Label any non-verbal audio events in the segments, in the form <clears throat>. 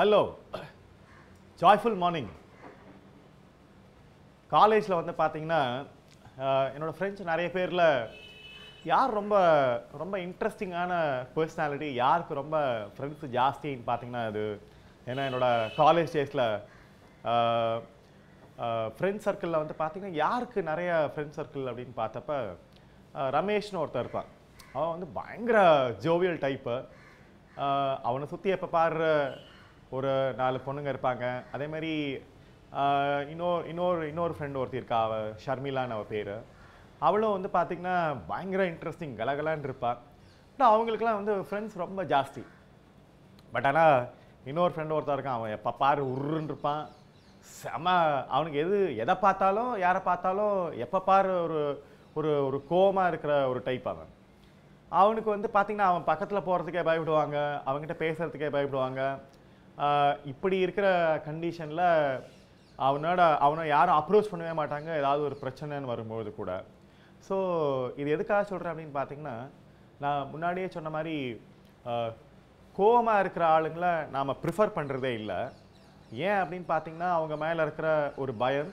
hello joyful morning காலேஜில் வந்து பார்த்தீங்கன்னா என்னோடய ஃப்ரெண்ட்ஸ் நிறைய பேரில் யார் ரொம்ப ரொம்ப இன்ட்ரெஸ்டிங்கான பர்சனாலிட்டி யாருக்கு ரொம்ப ஃப்ரெண்ட்ஸ் ஜாஸ்தின்னு பார்த்தீங்கன்னா அது ஏன்னா என்னோடய காலேஜ் டேஸில் ஃப்ரெண்ட்ஸ் சர்க்கிளில் வந்து பார்த்திங்கன்னா யாருக்கு நிறைய ஃப்ரெண்ட்ஸ் சர்க்கிள் அப்படின்னு பார்த்தப்ப ரமேஷ்னு ஒருத்தர் இருப்பான் அவன் வந்து பயங்கர ஜோவியல் டைப்பு அவனை சுற்றி எப்போ பாடுற ஒரு நாலு பொண்ணுங்க இருப்பாங்க அதே மாதிரி இன்னொரு இன்னொரு இன்னொரு ஃப்ரெண்டு ஒருத்தி இருக்கா அவள் ஷர்மிலான்னு அவள் பேர் அவளும் வந்து பார்த்திங்கன்னா பயங்கர இன்ட்ரெஸ்டிங் கலகலான்னு இருப்பாள் பட் அவங்களுக்குலாம் வந்து ஃப்ரெண்ட்ஸ் ரொம்ப ஜாஸ்தி பட் ஆனால் இன்னொரு ஃப்ரெண்டு ஒருத்தர் இருக்கான் அவன் எப்போ பாரு உருன்னு இருப்பான் செம அவனுக்கு எது எதை பார்த்தாலும் யாரை பார்த்தாலும் எப்போ பாரு ஒரு ஒரு ஒரு கோமாக இருக்கிற ஒரு டைப் அவன் அவனுக்கு வந்து பார்த்திங்கன்னா அவன் பக்கத்தில் போகிறதுக்கே பயப்படுவாங்க அவங்ககிட்ட பேசுகிறதுக்கே பயப்படுவாங்க இப்படி இருக்கிற கண்டிஷனில் அவனோட அவனை யாரும் அப்ரோச் பண்ணவே மாட்டாங்க ஏதாவது ஒரு பிரச்சனைன்னு வரும்போது கூட ஸோ இது எதுக்காக சொல்கிறேன் அப்படின்னு பார்த்தீங்கன்னா நான் முன்னாடியே சொன்ன மாதிரி கோபமாக இருக்கிற ஆளுங்களை நாம் ப்ரிஃபர் பண்ணுறதே இல்லை ஏன் அப்படின்னு பார்த்தீங்கன்னா அவங்க மேலே இருக்கிற ஒரு பயம்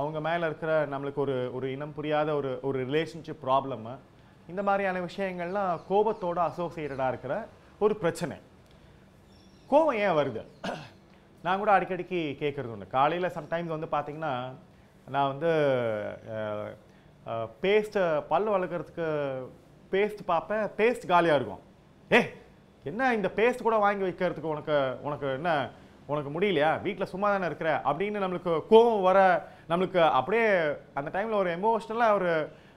அவங்க மேலே இருக்கிற நம்மளுக்கு ஒரு ஒரு இனம் புரியாத ஒரு ஒரு ரிலேஷன்ஷிப் ப்ராப்ளம்மு இந்த மாதிரியான விஷயங்கள்லாம் கோபத்தோடு அசோசியேட்டடாக இருக்கிற ஒரு பிரச்சனை கோவம் ஏன் வருது நான் கூட அடிக்கடிக்கு கேட்குறது ஒன்று காலையில் சம்டைம்ஸ் வந்து பார்த்திங்கன்னா நான் வந்து பேஸ்ட்டை பல் வளர்க்குறதுக்கு பேஸ்ட் பார்ப்பேன் பேஸ்ட் காலியாக இருக்கும் ஏ என்ன இந்த பேஸ்ட் கூட வாங்கி வைக்கிறதுக்கு உனக்கு உனக்கு என்ன உனக்கு முடியலையா வீட்டில் சும்மா தானே இருக்கிற அப்படின்னு நம்மளுக்கு கோவம் வர நம்மளுக்கு அப்படியே அந்த டைமில் ஒரு எமோஷ்னலாக ஒரு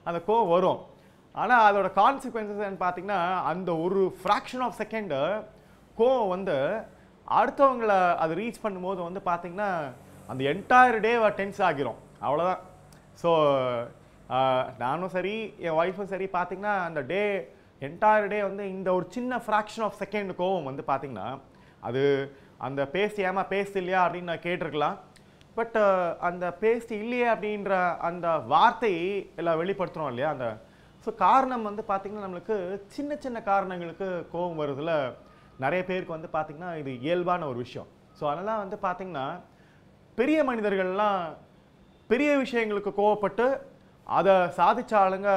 அந்த கோவம் வரும் ஆனால் அதோட கான்சிக்வன்சஸ் பார்த்தீங்கன்னா அந்த ஒரு ஃப்ராக்ஷன் ஆஃப் செகண்டு கோவம் வந்து அடுத்தவங்களை அது ரீச் பண்ணும்போது வந்து பார்த்திங்கன்னா அந்த என்டையர் டே டென்ஸ் ஆகிரும் அவ்வளோதான் ஸோ நானும் சரி என் ஒய்ஃபும் சரி பார்த்திங்கன்னா அந்த டே என்டையர் டே வந்து இந்த ஒரு சின்ன ஃப்ராக்ஷன் ஆஃப் செகண்ட் வந்து பார்த்திங்கன்னா அது அந்த பேஸ்ட் ஏமா பேஸ்ட் இல்லையா அப்படின்னு நான் கேட்டிருக்கலாம் பட் அந்த பேசி இல்லையே அப்படின்ற அந்த வார்த்தை எல்லாம் வெளிப்படுத்துகிறோம் இல்லையா அந்த ஸோ காரணம் வந்து பார்த்திங்கன்னா நம்மளுக்கு சின்ன சின்ன காரணங்களுக்கு கோவம் வருதுல நிறைய பேருக்கு வந்து பார்த்திங்கன்னா இது இயல்பான ஒரு விஷயம் ஸோ அதெல்லாம் வந்து பார்த்திங்கன்னா பெரிய மனிதர்கள்லாம் பெரிய விஷயங்களுக்கு கோவப்பட்டு அதை சாதித்த ஆளுங்க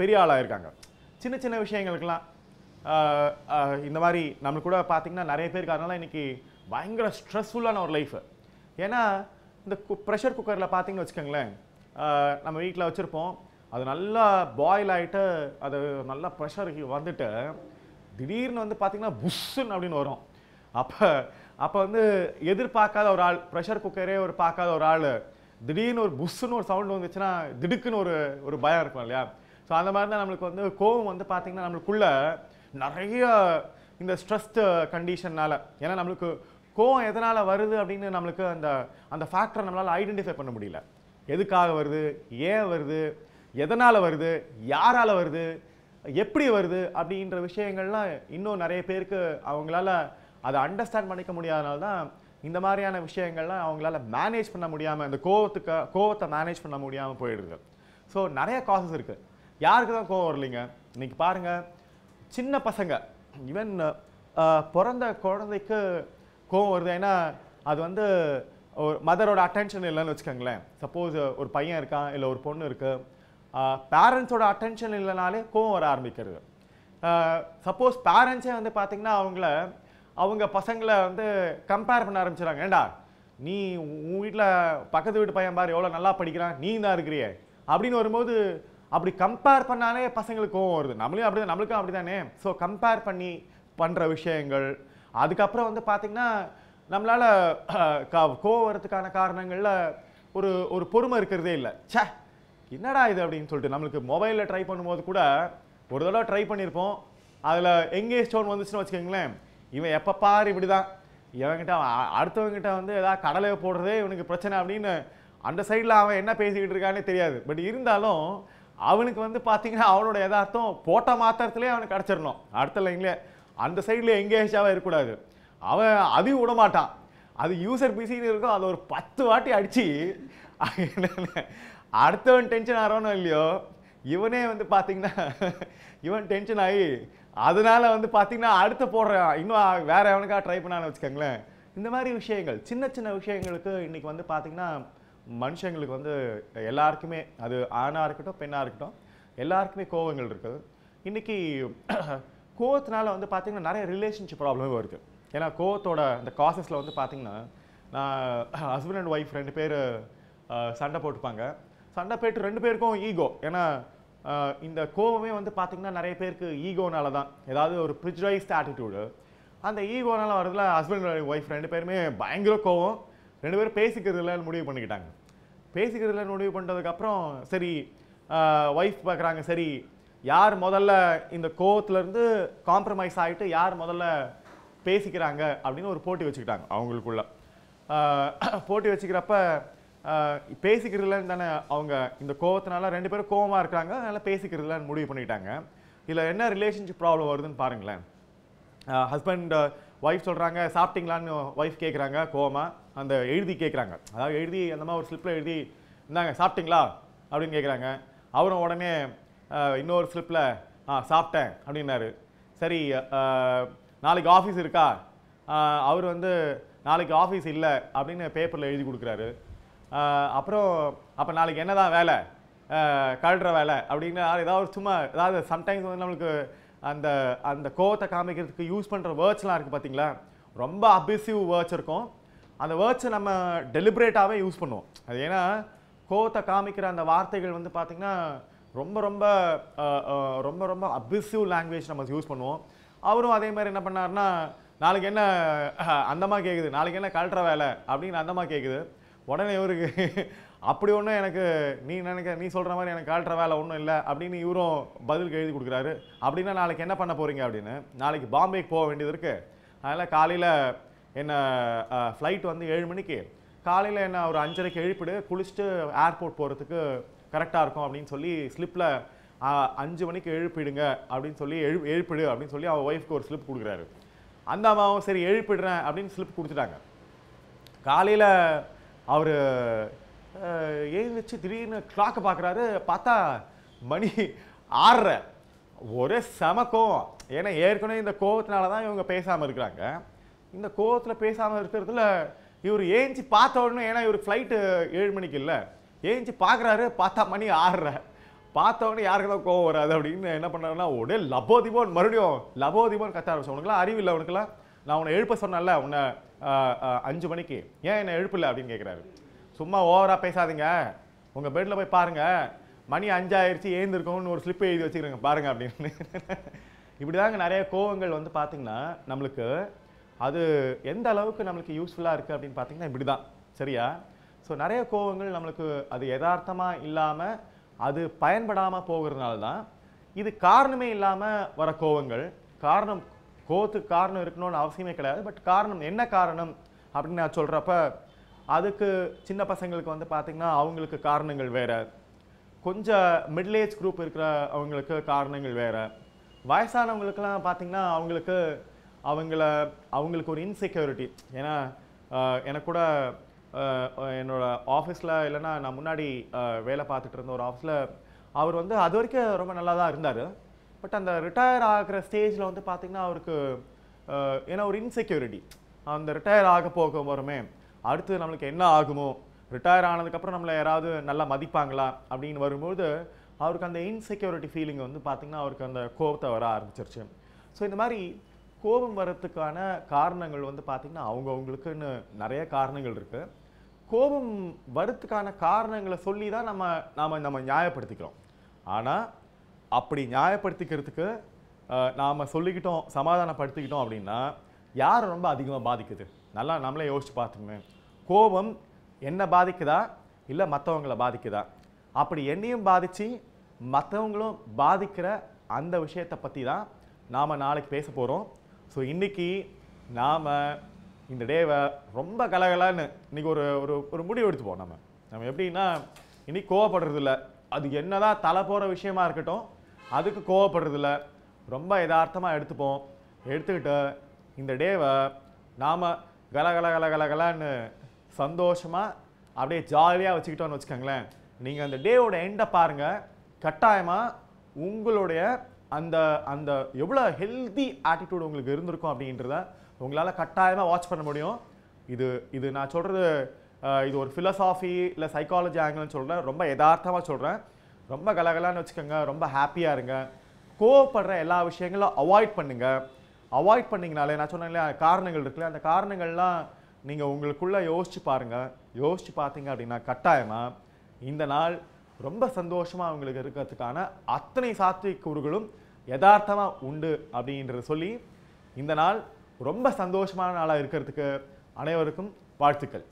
பெரிய ஆளாக இருக்காங்க சின்ன சின்ன விஷயங்களுக்கெல்லாம் இந்த மாதிரி நம்மளுக்கு கூட பார்த்திங்கன்னா நிறைய பேருக்கு அதனால் இன்றைக்கி பயங்கர ஸ்ட்ரெஸ்ஃபுல்லான ஒரு லைஃபு ஏன்னா இந்த கு ப்ரெஷர் குக்கரில் பார்த்திங்கன்னு வச்சுக்கோங்களேன் நம்ம வீட்டில் வச்சுருப்போம் அது நல்லா பாயில் ஆகிட்டு அது நல்லா ப்ரெஷருக்கு வந்துட்டு திடீர்னு வந்து பார்த்திங்கன்னா புஷ்ஷுன்னு அப்படின்னு வரும் அப்போ அப்போ வந்து எதிர்பார்க்காத ஒரு ஆள் ப்ரெஷர் குக்கரே ஒரு பார்க்காத ஒரு ஆள் திடீர்னு ஒரு புஷ்ஷுன்னு ஒரு சவுண்டு வந்துச்சுன்னா திடுக்குன்னு ஒரு ஒரு பயம் இருக்கும் இல்லையா ஸோ அந்த மாதிரி தான் நம்மளுக்கு வந்து கோவம் வந்து பார்த்திங்கன்னா நம்மளுக்குள்ள நிறைய இந்த ஸ்ட்ரெஸ்ட்டு கண்டிஷன்னால் ஏன்னா நம்மளுக்கு கோவம் எதனால் வருது அப்படின்னு நம்மளுக்கு அந்த அந்த ஃபேக்டரை நம்மளால் ஐடென்டிஃபை பண்ண முடியல எதுக்காக வருது ஏன் வருது எதனால் வருது யாரால் வருது எப்படி வருது அப்படின்ற விஷயங்கள்லாம் இன்னும் நிறைய பேருக்கு அவங்களால அதை அண்டர்ஸ்டாண்ட் பண்ணிக்க முடியாதனால தான் இந்த மாதிரியான விஷயங்கள்லாம் அவங்களால மேனேஜ் பண்ண முடியாமல் இந்த கோவத்துக்கு கோவத்தை மேனேஜ் பண்ண முடியாமல் போயிடுது ஸோ நிறைய காசஸ் இருக்குது யாருக்கு தான் கோவம் வரலைங்க இன்றைக்கி பாருங்கள் சின்ன பசங்க ஈவன் பிறந்த குழந்தைக்கு கோவம் வருது ஏன்னா அது வந்து ஒரு மதரோட அட்டென்ஷன் இல்லைன்னு வச்சுக்கோங்களேன் சப்போஸ் ஒரு பையன் இருக்கான் இல்லை ஒரு பொண்ணு இருக்குது பேரண்ட்ஸோட அட்டென்ஷன் இல்லைனாலே கோவம் வர ஆரம்பிக்கிறது சப்போஸ் பேரண்ட்ஸே வந்து பார்த்திங்கன்னா அவங்கள அவங்க பசங்களை வந்து கம்பேர் பண்ண ஆரம்பிச்சிடாங்க ஏண்டா நீ உன் வீட்டில் பக்கத்து வீட்டு பையன் பாரு எவ்வளோ நல்லா படிக்கிறான் நீ தான் இருக்கிறியே அப்படின்னு வரும்போது அப்படி கம்பேர் பண்ணாலே பசங்களுக்கு கோவம் வருது நம்மளையும் அப்படி தான் நம்மளுக்கும் அப்படி தானே ஸோ கம்பேர் பண்ணி பண்ணுற விஷயங்கள் அதுக்கப்புறம் வந்து பார்த்திங்கன்னா நம்மளால் க கோவம் வரதுக்கான காரணங்களில் ஒரு ஒரு பொறுமை இருக்கிறதே இல்லை சே என்னடா இது அப்படின்னு சொல்லிட்டு நம்மளுக்கு மொபைலில் ட்ரை பண்ணும்போது கூட ஒரு தடவை ட்ரை பண்ணியிருப்போம் அதில் எங்கே ஸ்டோன் வந்துச்சுன்னு வச்சுக்கோங்களேன் இவன் எப்போ பாரு இப்படி தான் இவங்கிட்ட அடுத்தவங்கிட்ட வந்து ஏதாவது கடலை போடுறதே இவனுக்கு பிரச்சனை அப்படின்னு அந்த சைடில் அவன் என்ன பேசிக்கிட்டு இருக்கானே தெரியாது பட் இருந்தாலும் அவனுக்கு வந்து பார்த்தீங்கன்னா அவனோட எதார்த்தம் போட்ட மாத்திரத்துலேயே அவனுக்கு கிடச்சிடணும் அடுத்த லைன்லேயே அந்த சைடில் எங்கேஜாவே இருக்கக்கூடாது அவன் அதையும் விடமாட்டான் அது யூசர் பிசின்னு இருக்கும் அதை ஒரு பத்து வாட்டி அடித்து அடுத்தவன் டென்ஷன் ஆகிறவனோ இல்லையோ இவனே வந்து பார்த்தீங்கன்னா இவன் டென்ஷன் ஆகி அதனால் வந்து பார்த்தீங்கன்னா அடுத்த போடுறான் இன்னும் வேறு எவனுக்காக ட்ரை பண்ணான்னு வச்சுக்கோங்களேன் இந்த மாதிரி விஷயங்கள் சின்ன சின்ன விஷயங்களுக்கு இன்றைக்கி வந்து பார்த்திங்கன்னா மனுஷங்களுக்கு வந்து எல்லாருக்குமே அது ஆணாக இருக்கட்டும் பெண்ணாக இருக்கட்டும் எல்லாருக்குமே கோவங்கள் இருக்குது இன்றைக்கி <clears throat> கோவத்தினால வந்து பார்த்திங்கன்னா நிறைய ரிலேஷன்ஷிப் ப்ராப்ளமும் இருக்குது ஏன்னா கோவத்தோட அந்த காசஸில் வந்து பார்த்திங்கன்னா நான் ஹஸ்பண்ட் அண்ட் ஒய்ஃப் ரெண்டு பேர் சண்டை போட்டுப்பாங்க சண்டை போய்ட்டு ரெண்டு பேருக்கும் ஈகோ ஏன்னா இந்த கோபமே வந்து பார்த்திங்கன்னா நிறைய பேருக்கு ஈகோனால தான் ஏதாவது ஒரு ப்ரிஜரைஸ்ட் ஆட்டிடியூடு அந்த ஈகோனால வரதுல ஹஸ்பண்ட் ஒய்ஃப் ரெண்டு பேருமே பயங்கர கோவம் ரெண்டு பேரும் பேசிக்கிறது இல்லைன்னு முடிவு பண்ணிக்கிட்டாங்க பேசிக்கிறது இல்லைன்னு முடிவு பண்ணுறதுக்கப்புறம் சரி ஒய்ஃப் பார்க்குறாங்க சரி யார் முதல்ல இந்த கோவத்துலேருந்து காம்ப்ரமைஸ் ஆகிட்டு யார் முதல்ல பேசிக்கிறாங்க அப்படின்னு ஒரு போட்டி வச்சுக்கிட்டாங்க அவங்களுக்குள்ள போட்டி வச்சுக்கிறப்ப பேசிக்கிறதுலன்னு தானே அவங்க இந்த கோவத்தினால ரெண்டு பேரும் கோவமாக இருக்கிறாங்க அதனால் பேசிக்கிறதுலான்னு முடிவு பண்ணிட்டாங்க இதில் என்ன ரிலேஷன்ஷிப் ப்ராப்ளம் வருதுன்னு பாருங்களேன் ஹஸ்பண்ட் ஒய்ஃப் சொல்கிறாங்க சாப்பிட்டீங்களான்னு ஒய்ஃப் கேட்குறாங்க கோவமாக அந்த எழுதி கேட்குறாங்க அதாவது எழுதி அந்த மாதிரி ஒரு ஸ்லிப்பில் எழுதி இருந்தாங்க சாப்பிட்டீங்களா அப்படின்னு கேட்குறாங்க அவரும் உடனே இன்னொரு ஸ்லிப்பில் ஆ சாப்பிட்டேன் அப்படின்னாரு சரி நாளைக்கு ஆஃபீஸ் இருக்கா அவர் வந்து நாளைக்கு ஆஃபீஸ் இல்லை அப்படின்னு பேப்பரில் எழுதி கொடுக்குறாரு அப்புறம் அப்போ நாளைக்கு என்ன தான் வேலை கழுற வேலை அப்படின்னு ஏதாவது சும்மா ஏதாவது சம்டைம்ஸ் வந்து நம்மளுக்கு அந்த அந்த கோவத்தை காமிக்கிறதுக்கு யூஸ் பண்ணுற வேர்ட்ஸ்லாம் இருக்குது பார்த்தீங்களா ரொம்ப அபிசிவ் வேர்ட்ஸ் இருக்கும் அந்த வேர்ட்ஸை நம்ம டெலிபரேட்டாகவே யூஸ் பண்ணுவோம் அது ஏன்னா கோவத்தை காமிக்கிற அந்த வார்த்தைகள் வந்து பார்த்திங்கன்னா ரொம்ப ரொம்ப ரொம்ப ரொம்ப அபிசிவ் லாங்குவேஜ் நம்ம யூஸ் பண்ணுவோம் அவரும் அதே மாதிரி என்ன பண்ணார்னா நாளைக்கு என்ன அந்தமாக கேட்குது நாளைக்கு என்ன கழட்டுற வேலை அப்படின்னு அந்தமாக கேட்குது உடனே இவருக்கு அப்படி ஒன்றும் எனக்கு நீ நினைக்க நீ சொல்கிற மாதிரி எனக்கு காட்டுற வேலை ஒன்றும் இல்லை அப்படின்னு இவரும் பதில் எழுதி கொடுக்குறாரு அப்படின்னா நாளைக்கு என்ன பண்ண போகிறீங்க அப்படின்னு நாளைக்கு பாம்பேக்கு போக வேண்டியது இருக்குது அதனால் காலையில் என்ன ஃப்ளைட் வந்து ஏழு மணிக்கு காலையில் என்ன ஒரு அஞ்சரைக்கு எழுப்பிடு குளிச்சுட்டு ஏர்போர்ட் போகிறதுக்கு கரெக்டாக இருக்கும் அப்படின்னு சொல்லி ஸ்லிப்பில் அஞ்சு மணிக்கு எழுப்பிடுங்க அப்படின்னு சொல்லி எழு எழுப்பிடு அப்படின்னு சொல்லி அவன் ஒய்ஃப்க்கு ஒரு ஸ்லிப் கொடுக்குறாரு அந்த அம்மாவும் சரி எழுப்பிடுறேன் அப்படின்னு ஸ்லிப் கொடுத்துட்டாங்க காலையில் அவர் எழுந்திரிச்சு திடீர்னு கிளாக்கை பார்க்குறாரு பார்த்தா மணி ஆறுற ஒரே சமக்கம் ஏன்னா ஏற்கனவே இந்த கோவத்தினால தான் இவங்க பேசாமல் இருக்கிறாங்க இந்த கோவத்தில் பேசாமல் இருக்கிறதுல இவர் ஏஞ்சி பார்த்த உடனே ஏன்னா இவர் ஃப்ளைட்டு ஏழு மணிக்கு இல்லை ஏஞ்சி பார்க்குறாரு பார்த்தா மணி ஆறுற பார்த்த உடனே யாருக்கு கோவம் வராது அப்படின்னு என்ன பண்ணாருன்னா உடனே லபோதிபோன் மறுபடியும் லபோதிபோன் கத்த ஆரம்பிச்சு உனக்குலாம் அறிவில்லை உனக்குலாம் நான் உன்னை எழுப்ப சொன்னல உன்னை அஞ்சு மணிக்கு ஏன் என்னை எழுப்பில்லை அப்படின்னு கேட்குறாரு சும்மா ஓவராக பேசாதீங்க உங்கள் பெட்டில் போய் பாருங்கள் மணி அஞ்சாயிருச்சு ஏந்திருக்கோம்னு ஒரு ஸ்லிப் எழுதி வச்சுக்கிறேங்க பாருங்கள் அப்படின்னு <laughs> இப்படி தாங்க நிறைய கோவங்கள் வந்து பார்த்திங்கன்னா நம்மளுக்கு அது எந்த அளவுக்கு நம்மளுக்கு யூஸ்ஃபுல்லாக இருக்குது அப்படின்னு பார்த்திங்கன்னா இப்படி தான் சரியா ஸோ நிறைய கோவங்கள் நம்மளுக்கு அது யதார்த்தமாக இல்லாமல் அது பயன்படாமல் போகிறதுனால தான் இது காரணமே இல்லாமல் வர கோவங்கள் காரணம் கோத்துக்கு காரணம் இருக்கணும்னு அவசியமே கிடையாது பட் காரணம் என்ன காரணம் அப்படின்னு நான் சொல்கிறப்ப அதுக்கு சின்ன பசங்களுக்கு வந்து பார்த்திங்கன்னா அவங்களுக்கு காரணங்கள் வேறு கொஞ்சம் மிடில் ஏஜ் குரூப் இருக்கிற அவங்களுக்கு காரணங்கள் வேறு வயசானவங்களுக்கெல்லாம் பார்த்திங்கன்னா அவங்களுக்கு அவங்கள அவங்களுக்கு ஒரு இன்செக்யூரிட்டி ஏன்னா எனக்கு கூட என்னோடய ஆஃபீஸில் இல்லைன்னா நான் முன்னாடி வேலை பார்த்துட்டு இருந்த ஒரு ஆஃபீஸில் அவர் வந்து அது வரைக்கும் ரொம்ப நல்லா தான் இருந்தார் பட் அந்த ரிட்டையர் ஆகிற ஸ்டேஜில் வந்து பார்த்திங்கன்னா அவருக்கு ஏன்னா ஒரு இன்செக்யூரிட்டி அந்த ரிட்டையர் ஆக போக வருமே அடுத்து நம்மளுக்கு என்ன ஆகுமோ ரிட்டையர் ஆனதுக்கப்புறம் நம்மளை யாராவது நல்லா மதிப்பாங்களா அப்படின்னு வரும்போது அவருக்கு அந்த இன்செக்யூரிட்டி ஃபீலிங் வந்து பார்த்திங்கன்னா அவருக்கு அந்த கோபத்தை வர ஆரம்பிச்சிருச்சு ஸோ இந்த மாதிரி கோபம் வரத்துக்கான காரணங்கள் வந்து பார்த்திங்கன்னா அவங்கவுங்களுக்குன்னு நிறைய காரணங்கள் இருக்குது கோபம் வரத்துக்கான காரணங்களை சொல்லி தான் நம்ம நாம் நம்ம நியாயப்படுத்திக்கிறோம் ஆனால் அப்படி நியாயப்படுத்திக்கிறதுக்கு நாம் சொல்லிக்கிட்டோம் சமாதானப்படுத்திக்கிட்டோம் அப்படின்னா யார் ரொம்ப அதிகமாக பாதிக்குது நல்லா நம்மளே யோசிச்சு பார்த்துக்கணும் கோபம் என்னை பாதிக்குதா இல்லை மற்றவங்களை பாதிக்குதா அப்படி என்னையும் பாதித்து மற்றவங்களும் பாதிக்கிற அந்த விஷயத்தை பற்றி தான் நாம் நாளைக்கு பேச போகிறோம் ஸோ இன்றைக்கி நாம் இந்த டேவை ரொம்ப கலகலான்னு இன்றைக்கி ஒரு ஒரு ஒரு முடிவு எடுத்துப்போம் நம்ம நம்ம எப்படின்னா இன்றைக்கி கோவப்படுறதில்ல அது என்ன தான் தலை போகிற விஷயமா இருக்கட்டும் அதுக்கு இல்லை ரொம்ப எதார்த்தமாக எடுத்துப்போம் எடுத்துக்கிட்டு இந்த டேவை நாம் கல கல கல கல சந்தோஷமாக அப்படியே ஜாலியாக வச்சுக்கிட்டோன்னு வச்சுக்கோங்களேன் நீங்கள் அந்த டேவோட எண்டை பாருங்கள் கட்டாயமாக உங்களுடைய அந்த அந்த எவ்வளோ ஹெல்த்தி ஆட்டிடியூடு உங்களுக்கு இருந்திருக்கும் அப்படின்றத உங்களால் கட்டாயமாக வாட்ச் பண்ண முடியும் இது இது நான் சொல்கிறது இது ஒரு ஃபிலசாஃபி இல்லை சைக்காலஜி ஆங்கிள்னு சொல்கிறேன் ரொம்ப யதார்த்தமாக சொல்கிறேன் ரொம்ப கலகலான்னு வச்சுக்கோங்க ரொம்ப ஹாப்பியாக இருங்க கோவப்படுற எல்லா விஷயங்களும் அவாய்ட் பண்ணுங்கள் அவாய்ட் பண்ணிங்கனாலே நான் சொன்னேன் காரணங்கள் இருக்குல்ல அந்த காரணங்கள்லாம் நீங்கள் உங்களுக்குள்ளே யோசிச்சு பாருங்கள் யோசிச்சு பார்த்தீங்க அப்படின்னா கட்டாயமாக இந்த நாள் ரொம்ப சந்தோஷமாக அவங்களுக்கு இருக்கிறதுக்கான அத்தனை சாத்தியக்கூறுகளும் யதார்த்தமாக உண்டு அப்படின்றத சொல்லி இந்த நாள் ரொம்ப சந்தோஷமான நாளாக இருக்கிறதுக்கு அனைவருக்கும் வாழ்த்துக்கள்